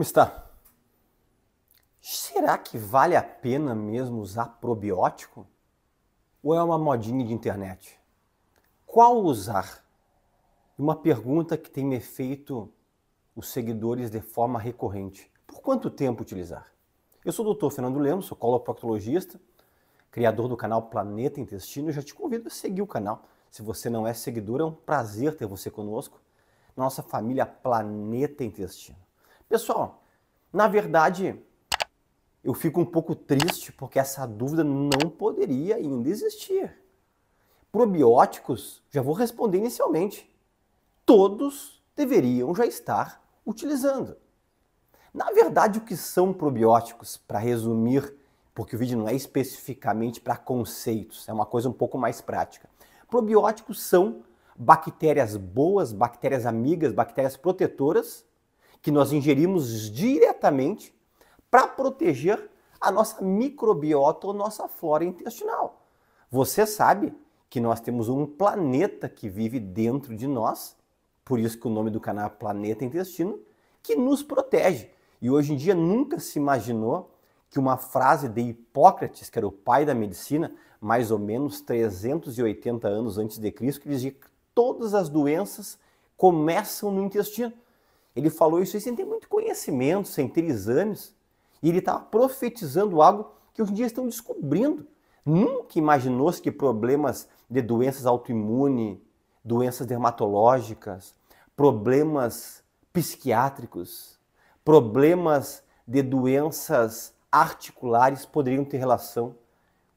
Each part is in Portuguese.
Como está? Será que vale a pena mesmo usar probiótico? Ou é uma modinha de internet? Qual usar? Uma pergunta que tem me feito os seguidores de forma recorrente. Por quanto tempo utilizar? Eu sou o Dr. Fernando Lemos, sou coloproctologista, criador do canal Planeta Intestino. Eu já te convido a seguir o canal. Se você não é seguidor, é um prazer ter você conosco. Nossa família Planeta Intestino. Pessoal, na verdade, eu fico um pouco triste porque essa dúvida não poderia ainda existir. Probióticos, já vou responder inicialmente, todos deveriam já estar utilizando. Na verdade, o que são probióticos? Para resumir, porque o vídeo não é especificamente para conceitos, é uma coisa um pouco mais prática. Probióticos são bactérias boas, bactérias amigas, bactérias protetoras que nós ingerimos diretamente para proteger a nossa microbiota ou nossa flora intestinal. Você sabe que nós temos um planeta que vive dentro de nós, por isso que o nome do canal é Planeta Intestino, que nos protege. E hoje em dia nunca se imaginou que uma frase de Hipócrates, que era o pai da medicina, mais ou menos 380 anos antes de Cristo, que dizia que todas as doenças começam no intestino. Ele falou isso sem ter muito conhecimento, sem ter exames. E ele estava tá profetizando algo que hoje em dia estão descobrindo. Nunca imaginou-se que problemas de doenças autoimunes, doenças dermatológicas, problemas psiquiátricos, problemas de doenças articulares poderiam ter relação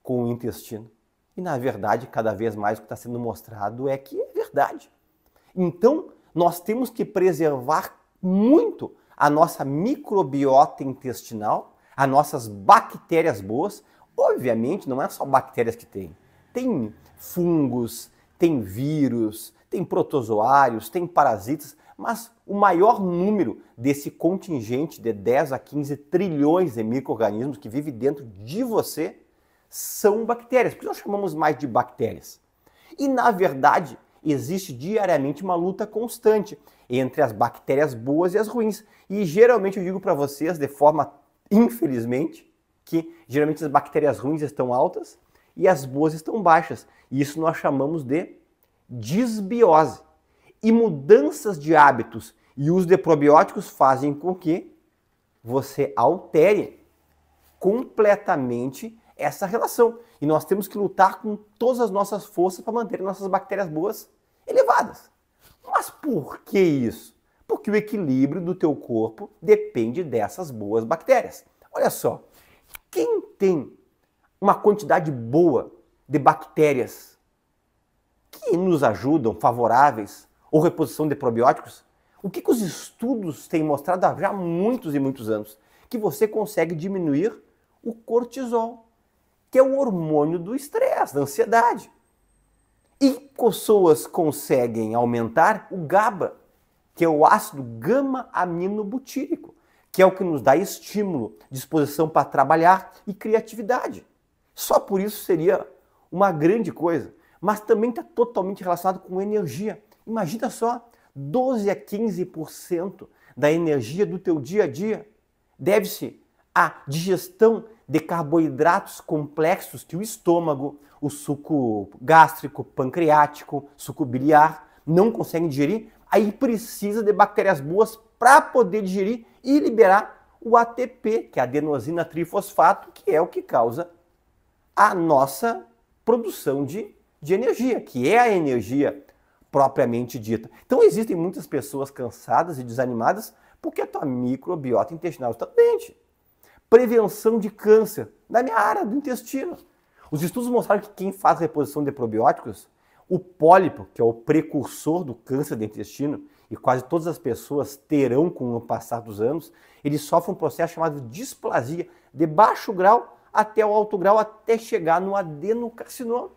com o intestino. E na verdade, cada vez mais o que está sendo mostrado é que é verdade. Então, nós temos que preservar muito a nossa microbiota intestinal, as nossas bactérias boas. Obviamente, não é só bactérias que tem. Tem fungos, tem vírus, tem protozoários, tem parasitas, mas o maior número desse contingente de 10 a 15 trilhões de micro-organismos que vive dentro de você são bactérias. Por nós chamamos mais de bactérias? E na verdade, existe diariamente uma luta constante entre as bactérias boas e as ruins. E geralmente eu digo para vocês, de forma infelizmente, que geralmente as bactérias ruins estão altas e as boas estão baixas. E isso nós chamamos de disbiose. E mudanças de hábitos e uso de probióticos fazem com que você altere completamente essa relação. E nós temos que lutar com todas as nossas forças para manter nossas bactérias boas elevadas. Mas por que isso? Porque o equilíbrio do teu corpo depende dessas boas bactérias. Olha só, quem tem uma quantidade boa de bactérias que nos ajudam, favoráveis, ou reposição de probióticos, o que, que os estudos têm mostrado há já muitos e muitos anos? Que você consegue diminuir o cortisol que é o hormônio do estresse, da ansiedade. E pessoas conseguem aumentar o GABA, que é o ácido gama-aminobutírico, que é o que nos dá estímulo, disposição para trabalhar e criatividade. Só por isso seria uma grande coisa, mas também está totalmente relacionado com energia. Imagina só, 12 a 15% da energia do teu dia a dia deve-se a digestão de carboidratos complexos que o estômago, o suco gástrico, pancreático, suco biliar não conseguem digerir, aí precisa de bactérias boas para poder digerir e liberar o ATP, que é a adenosina trifosfato, que é o que causa a nossa produção de, de energia, que é a energia propriamente dita. Então existem muitas pessoas cansadas e desanimadas porque a tua microbiota intestinal está doente prevenção de câncer na minha área do intestino. Os estudos mostraram que quem faz reposição de probióticos, o pólipo, que é o precursor do câncer do intestino, e quase todas as pessoas terão com o passar dos anos, ele sofre um processo chamado displasia, de baixo grau até o alto grau, até chegar no adenocarcinoma.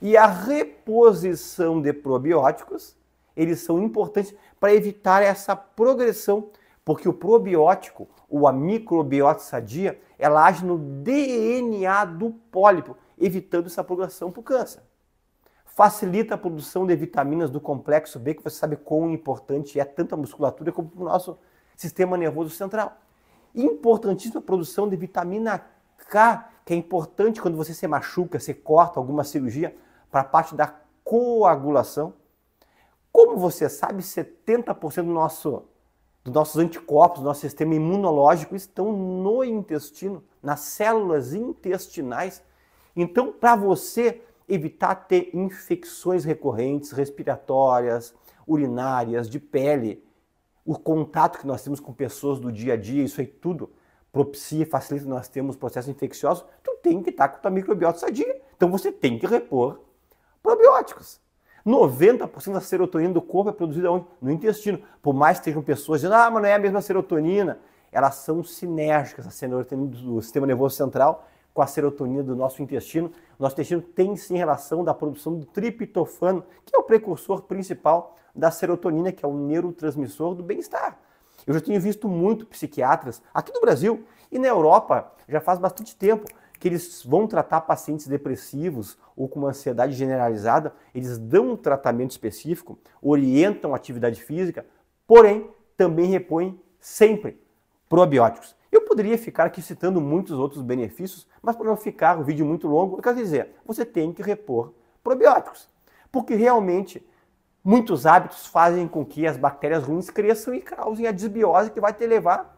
E a reposição de probióticos, eles são importantes para evitar essa progressão porque o probiótico, ou a microbiota sadia, ela age no DNA do pólipo, evitando essa progressão para o câncer. Facilita a produção de vitaminas do complexo B, que você sabe quão importante é tanto a musculatura como para o nosso sistema nervoso central. Importantíssima a produção de vitamina K, que é importante quando você se machuca, se corta alguma cirurgia, para a parte da coagulação. Como você sabe, 70% do nosso dos nossos anticorpos, do nosso sistema imunológico estão no intestino, nas células intestinais. Então, para você evitar ter infecções recorrentes, respiratórias, urinárias, de pele, o contato que nós temos com pessoas do dia a dia, isso aí tudo propicia, facilita nós temos processos infecciosos, tu tem que estar com a tua microbiota sadia. Então você tem que repor probióticos. 90% da serotonina do corpo é produzida onde? No intestino. Por mais que estejam pessoas dizendo, ah, mas não é a mesma serotonina. Elas são sinérgicas, a serotonina do sistema nervoso central com a serotonina do nosso intestino. nosso intestino tem sim relação da produção do triptofano, que é o precursor principal da serotonina, que é o neurotransmissor do bem-estar. Eu já tenho visto muito psiquiatras aqui no Brasil e na Europa já faz bastante tempo que eles vão tratar pacientes depressivos ou com uma ansiedade generalizada, eles dão um tratamento específico, orientam a atividade física, porém também repõem sempre probióticos. Eu poderia ficar aqui citando muitos outros benefícios, mas para não ficar o vídeo muito longo, eu quero dizer, você tem que repor probióticos, porque realmente muitos hábitos fazem com que as bactérias ruins cresçam e causem a desbiose que vai te levar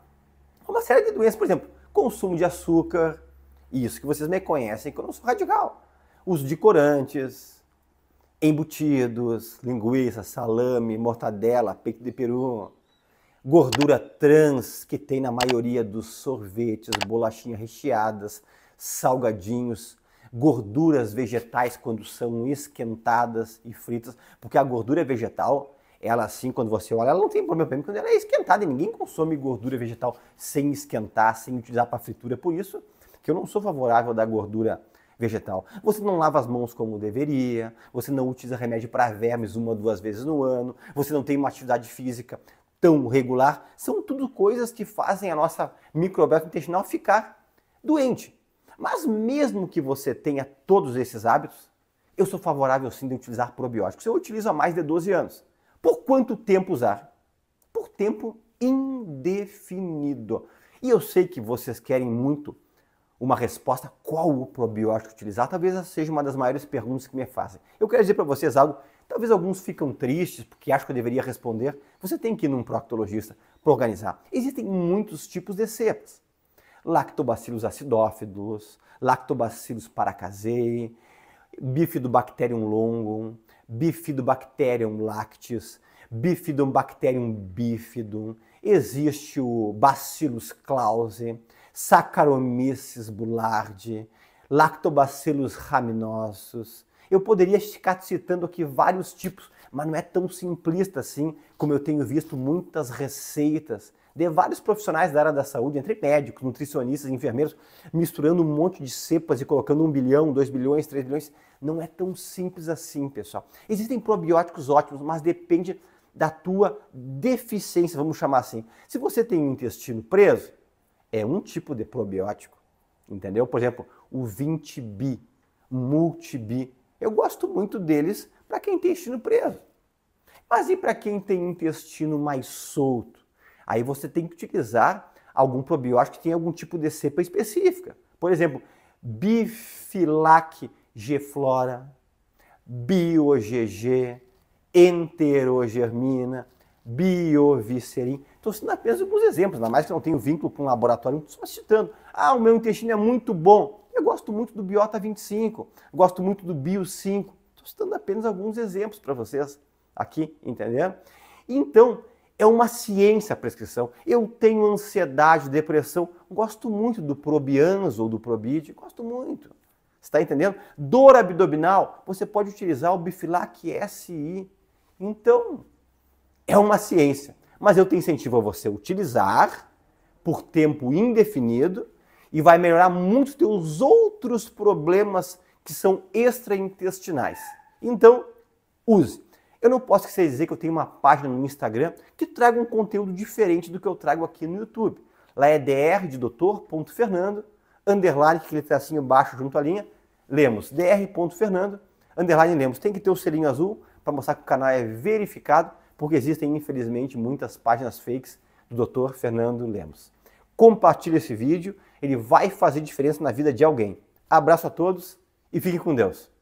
a uma série de doenças, por exemplo, consumo de açúcar, isso que vocês me conhecem que eu não sou radical. Uso de corantes, embutidos, linguiça, salame, mortadela, peito de peru, gordura trans que tem na maioria dos sorvetes, bolachinhas recheadas, salgadinhos, gorduras vegetais quando são esquentadas e fritas, porque a gordura vegetal, ela assim, quando você olha, ela não tem problema para mim, quando ela é esquentada, e ninguém consome gordura vegetal sem esquentar, sem utilizar para fritura, por isso que eu não sou favorável da gordura vegetal. Você não lava as mãos como deveria, você não utiliza remédio para vermes uma duas vezes no ano, você não tem uma atividade física tão regular. São tudo coisas que fazem a nossa microbiota intestinal ficar doente. Mas mesmo que você tenha todos esses hábitos, eu sou favorável sim de utilizar probióticos. Eu utilizo há mais de 12 anos. Por quanto tempo usar? Por tempo indefinido. E eu sei que vocês querem muito uma resposta qual o probiótico utilizar, talvez essa seja uma das maiores perguntas que me fazem. Eu quero dizer para vocês algo, talvez alguns ficam tristes porque acham que eu deveria responder. Você tem que ir num proctologista para organizar. Existem muitos tipos de cepas. Lactobacillus acidófilos, Lactobacillus paracasei, Bifidobacterium longum, Bifidobacterium lactis, Bifidobacterium bifidum, existe o Bacillus clause, Saccharomyces boulardii, Lactobacillus raminosus. Eu poderia ficar citando aqui vários tipos, mas não é tão simplista assim como eu tenho visto muitas receitas de vários profissionais da área da saúde, entre médicos, nutricionistas, enfermeiros, misturando um monte de cepas e colocando um bilhão, dois bilhões, três bilhões. Não é tão simples assim, pessoal. Existem probióticos ótimos, mas depende da tua deficiência, vamos chamar assim. Se você tem um intestino preso, é um tipo de probiótico, entendeu? Por exemplo, o 20B, multib, Eu gosto muito deles para quem tem intestino preso. Mas e para quem tem intestino mais solto? Aí você tem que utilizar algum probiótico que tem algum tipo de cepa específica. Por exemplo, Bifilac Geflora, BioGG, Enterogermina, biovicerin. Estou citando apenas alguns exemplos, ainda mais que não tenho vínculo com um laboratório, só citando. Ah, o meu intestino é muito bom. Eu gosto muito do Biota 25, gosto muito do Bio 5. Estou citando apenas alguns exemplos para vocês aqui, entenderam? Então, é uma ciência a prescrição. Eu tenho ansiedade, depressão, gosto muito do Probians ou do Probid, gosto muito. Está entendendo? Dor abdominal, você pode utilizar o Bifilac SI. Então, é uma ciência. Mas eu te incentivo a você utilizar por tempo indefinido e vai melhorar muito os teus outros problemas que são extraintestinais. Então, use. Eu não posso esquecer de dizer que eu tenho uma página no Instagram que traga um conteúdo diferente do que eu trago aqui no YouTube. Lá é dr de doutor.fernando, underline, aquele tracinho baixo junto à linha, Lemos, dr.fernando, underline Lemos. Tem que ter o selinho azul para mostrar que o canal é verificado porque existem, infelizmente, muitas páginas fakes do Dr. Fernando Lemos. Compartilhe esse vídeo, ele vai fazer diferença na vida de alguém. Abraço a todos e fiquem com Deus.